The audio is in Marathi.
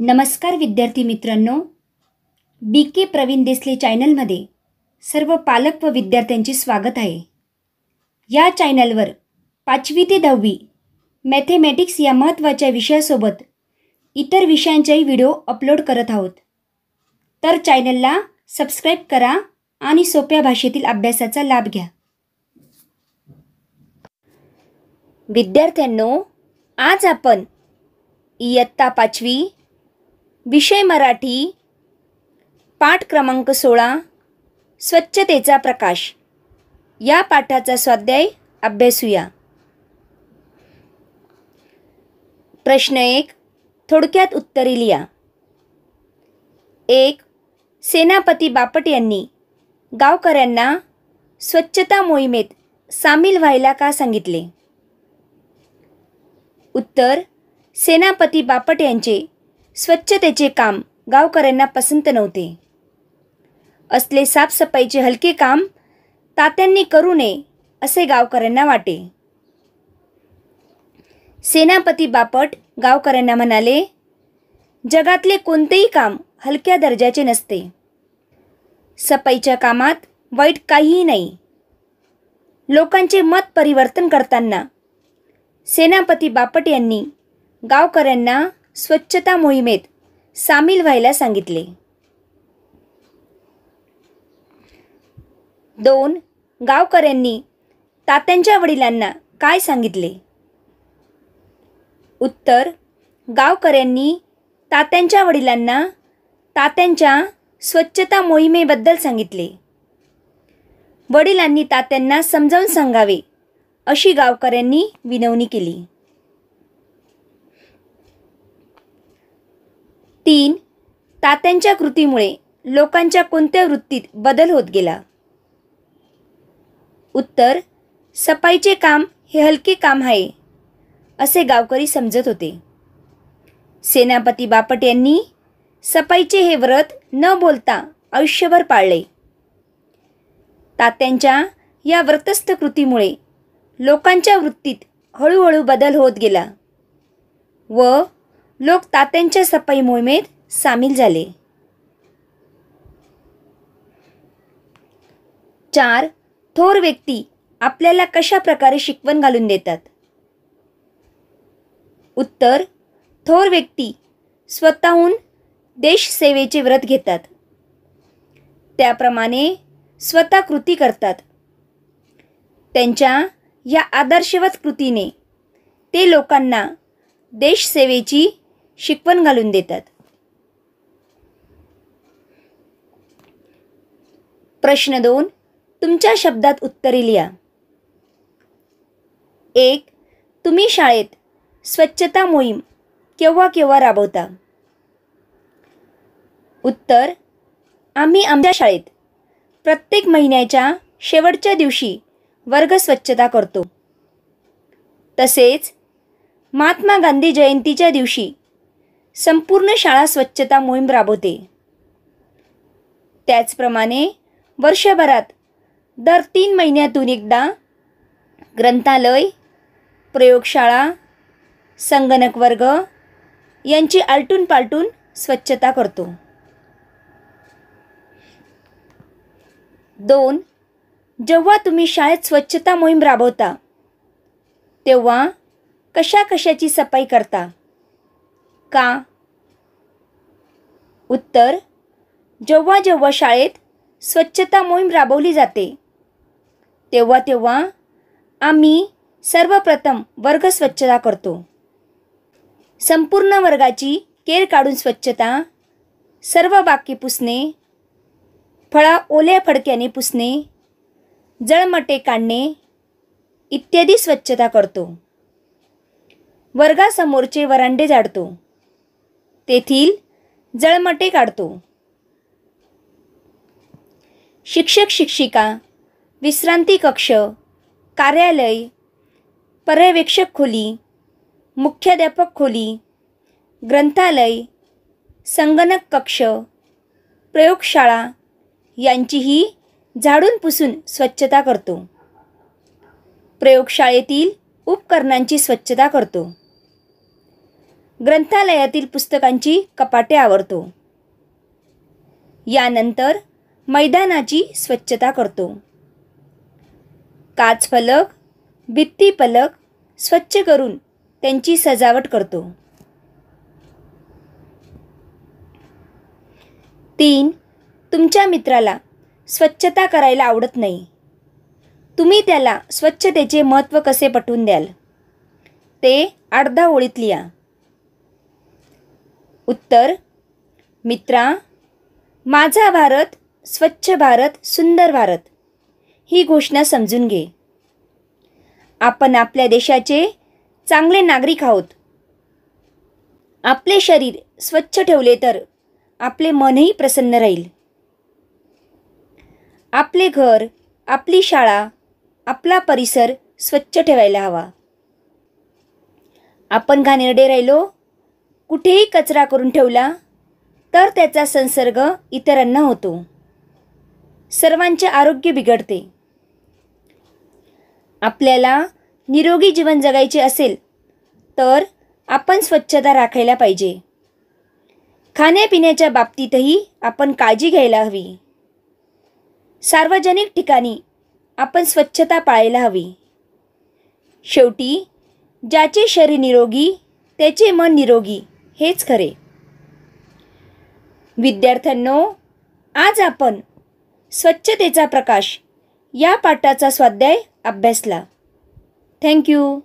नमस्कार विद्यार्थी मित्रांनो बी के प्रवीण देसले चॅनलमध्ये सर्व पालक व विद्यार्थ्यांचे स्वागत आहे या चॅनलवर पाचवी ते दहावी मॅथेमॅटिक्स या महत्त्वाच्या विषयासोबत इतर विषयांचेही व्हिडिओ अपलोड करत आहोत तर चॅनलला सबस्क्राईब करा आणि सोप्या भाषेतील अभ्यासाचा लाभ घ्या विद्यार्थ्यांनो आज आपण इयत्ता पाचवी विषय मराठी पाठ क्रमांक सोळा स्वच्छतेचा प्रकाश या पाठाचा स्वाध्याय अभ्यासूया प्रश्न एक थोडक्यात उत्तरे लिहा एक सेनापती बापट यांनी गावकऱ्यांना स्वच्छता मोहिमेत सामील व्हायला का सांगितले उत्तर सेनापती बापट यांचे स्वच्छतेचे काम गावकऱ्यांना पसंत नव्हते असले साफसफाईचे हलके काम तात्यांनी करू नये असे गावकऱ्यांना वाटे सेनापती बापट गावकऱ्यांना म्हणाले जगातले कोणतेही काम हलक्या दर्जाचे नसते सफाईच्या कामात वाईट काहीही नाही लोकांचे मत परिवर्तन करताना सेनापती बापट यांनी गावकऱ्यांना स्वच्छता मोहिमेत सामील व्हायला सांगितले दोन गावकऱ्यांनी तात्यांच्या वडिलांना काय सांगितले उत्तर गावकऱ्यांनी तात्यांच्या वडिलांना तात्यांच्या स्वच्छता मोहिमेबद्दल सांगितले वडिलांनी तात्यांना समजावून सांगावे अशी गावकऱ्यांनी विनवणी केली तीन तात्यांच्या कृतीमुळे लोकांच्या कोणत्या वृत्तीत बदल होत गेला उत्तर सफाईचे काम हे हलके काम आहे असे गावकरी समजत होते सेनापती बापट यांनी सफाईचे हे व्रत न बोलता आयुष्यभर पाळले तात्यांच्या या व्रतस्थ कृतीमुळे लोकांच्या वृत्तीत हळूहळू बदल होत गेला व लोक तात्यांच्या सफाई मोहिमेत सामील झाले चार थोर व्यक्ती आपल्याला कशा प्रकारे शिकवण घालून देतात उत्तर थोर व्यक्ती स्वतःहून देशसेवेचे व्रत घेतात त्याप्रमाणे स्वतः कृती करतात त्यांच्या या आदर्शवत कृतीने ते लोकांना देशसेवेची शिकवण घालून देतात प्रश्न दोन तुमच्या शब्दात उत्तरे लिहा एक तुम्ही शाळेत स्वच्छता मोहीम केव्हा केव्हा राबवता उत्तर आम्ही आमच्या शाळेत प्रत्येक महिन्याच्या शेवटच्या दिवशी वर्ग स्वच्छता करतो तसेच महात्मा गांधी जयंतीच्या दिवशी संपूर्ण शाळा स्वच्छता मोहीम राबवते त्याचप्रमाणे वर्षभरात दर तीन महिन्यातून एकदा ग्रंथालय प्रयोगशाळा संगणक वर्ग यांची आलटून पालटून स्वच्छता करतो दोन जेव्हा तुम्ही शाळेत स्वच्छता मोहीम राबवता तेव्हा कशा कशाची सफाई करता का उत्तर जेव्हा जेव्हा शाळेत स्वच्छता मोहीम राबवली जाते तेव्हा तेव्हा आम्ही सर्वप्रथम वर्ग स्वच्छता करतो संपूर्ण वर्गाची केर काढून स्वच्छता सर्व बाकी पुसणे फळा ओल्या फडक्याने पुसणे जळमटे काढणे इत्यादी स्वच्छता करतो वर्गासमोरचे वरांडे जाडतो तेथील जळमटे काढतो शिक्षक शिक्षिका विश्रांती कक्ष कार्यालय पर्यवेक्षक खोली मुख्याध्यापक खोली ग्रंथालय संगणक कक्ष प्रयोगशाळा यांचीही झाडून पुसून स्वच्छता करतो प्रयोगशाळेतील उपकरणांची स्वच्छता करतो ग्रंथालयातील पुस्तकांची कपाटे आवरतो यानंतर मैदानाची स्वच्छता करतो काचफलक भित्तीफलक स्वच्छ करून त्यांची सजावट करतो तीन तुमच्या मित्राला स्वच्छता करायला आवडत नाही तुम्ही त्याला स्वच्छतेचे महत्त्व कसे पटवून द्याल ते अर्धा ओळीत लिहा उत्तर मित्रा माझा भारत स्वच्छ भारत सुंदर भारत ही घोषणा समजून घे आपण आपल्या देशाचे चांगले नागरिक आहोत आपले शरीर स्वच्छ ठेवले तर आपले मनही प्रसन्न राहील आपले घर आपली शाळा आपला परिसर स्वच्छ ठेवायला हवा आपण घाणेरडे राहिलो कुठेही कचरा करून ठेवला तर त्याचा संसर्ग इतरांना होतो सर्वांचे आरोग्य बिघडते आपल्याला निरोगी जीवन जगायचे असेल तर आपण स्वच्छता राखायला पाहिजे खाण्यापिण्याच्या बाबतीतही आपण काळजी घ्यायला हवी सार्वजनिक ठिकाणी आपण स्वच्छता पाळायला हवी शेवटी ज्याचे शरीर निरोगी त्याचे मन निरोगी हेच खरे विद्यार्थ्यांनो आज आपण स्वच्छतेचा प्रकाश या पाठाचा स्वाध्याय अभ्यासला थँक्यू